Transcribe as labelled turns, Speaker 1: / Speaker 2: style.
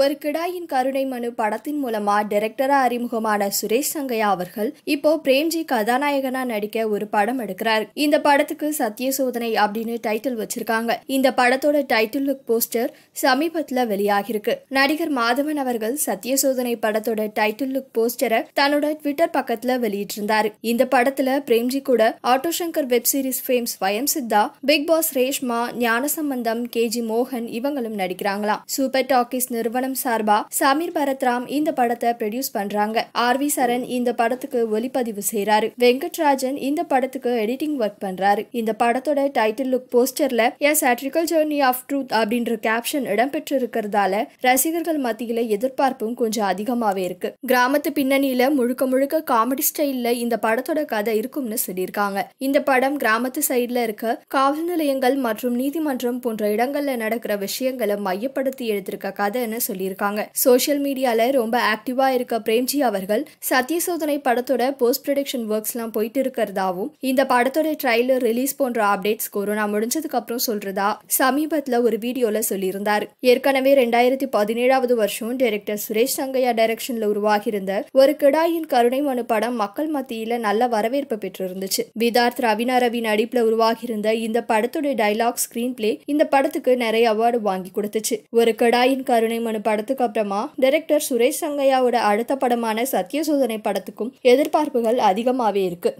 Speaker 1: ஒரு கிடாயின் கருணை மனு படத்தின் மூலமா டைரக்டரா அறிமுகமான சுரேஷ் சங்கையா அவர்கள் இப்போ பிரேம்ஜி கதாநாயகனா நடிக்க ஒரு படம் எடுக்கிறார் இந்த படத்துக்கு சத்திய சோதனை அப்படின்னு டைட்டில் வச்சிருக்காங்க இந்த படத்தோட டைட்டில் லுக் போஸ்டர் சமீபத்துல வெளியாகிருக்கு நடிகர் மாதவன் அவர்கள் சத்திய சோதனை படத்தோட டைட்டில் லுக் போஸ்டரை தன்னோட ட்விட்டர் பக்கத்துல வெளியிட்டிருந்தாரு இந்த படத்துல பிரேம்ஜி கூட Auto Shankar web series famous வயம் சித்தா Bigg Boss Reshma Gnanasambandam K G மோகன் இவங்களும் நடிக்கிறாங்களா சூப்பர் டாக்கிஸ் நிறுவனம் நிறுவனம் சார்பா சமீர் பரத்ராம் இந்த படத்தை ப்ரொடியூஸ் பண்றாங்க ஆர் வி சரண் இந்த படத்துக்கு ஒளிப்பதிவு செய்யறாரு வெங்கட்ராஜன் இந்த படத்துக்கு எடிட்டிங் ஒர்க் பண்றாரு இந்த படத்தோட டைட்டில் லுக் போஸ்டர்ல as satirical journey of truth அப்படின்ற கேப்ஷன் இடம்பெற்று இருக்கிறதால ரசிகர்கள் மத்தியில எதிர்பார்ப்பும் கொஞ்சம் அதிகமாவே இருக்கு கிராமத்து பின்னணியில முழுக்க முழுக்க காமெடி ஸ்டைல்ல இந்த படத்தோட கதை இருக்கும்னு சொல்லியிருக்காங்க இந்த படம் கிராமத்து சைட்ல இருக்க காவல் நிலையங்கள் மற்றும் நீதிமன்றம் போன்ற இடங்கள்ல நடக்கிற விஷயங்களை மையப்படுத்தி எடுத்திருக்க கதைன்னு சொல்லியிருக்காங்க சோஷியல் மீடியால ரொம்ப ஆக்டிவா இருக்க பிரேம்ஜி அவர்கள் சத்யசோதனை படத்தோட போஸ்ட் ப்ரொடக்ஷன் ஒர்க்ஸ்லாம் போயிட்டு இருக்கிறதாவும் இந்த படத்தோட ட்ரைலர் ரிலீஸ் போன்ற அப்டேட்ஸ் கொரோனா முடிஞ்சதுக்கு அப்புறம் சொல்றதா சமீபத்துல ஒரு வீடியோல சொல்லியிருந்தார் ஏற்கனவே ரெண்டாயிரத்தி பதினேழாவது வருஷம் டைரக்டர் சுரேஷ் சங்கையா டைரக்ஷன்ல உருவாகியிருந்த ஒரு கிடாயின் கருணை மனு படம் மக்கள் மத்தியில நல்ல வரவேற்பு பெற்றிருந்துச்சு விதார்த் ரவினா ரவி நடிப்புல உருவாகியிருந்த இந்த படத்துடைய டைலாக் ஸ்கிரீன் பிளே இந்த படத்துக்கு நிறைய அவார்டு வாங்கி கொடுத்துச்சு ஒரு கடாயின் கருணை மனு படத்துக்கு அப்புறமா டைரக்டர் சுரேஷ் சங்கையாவோட அடுத்த படமான சத்யசோதனை படத்துக்கும் எதிர்பார்ப்புகள் அதிகமாகவே இருக்கு